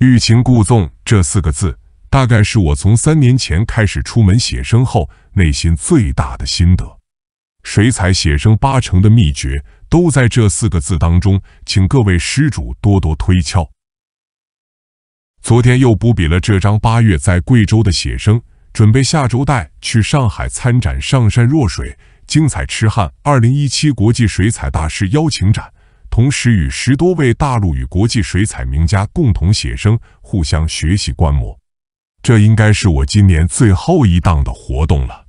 欲擒故纵这四个字，大概是我从三年前开始出门写生后内心最大的心得。水彩写生八成的秘诀都在这四个字当中，请各位施主多多推敲。昨天又补笔了这张八月在贵州的写生，准备下周带去上海参展“上善若水·精彩痴汉”二零一七国际水彩大师邀请展。同时与十多位大陆与国际水彩名家共同写生，互相学习观摩。这应该是我今年最后一档的活动了。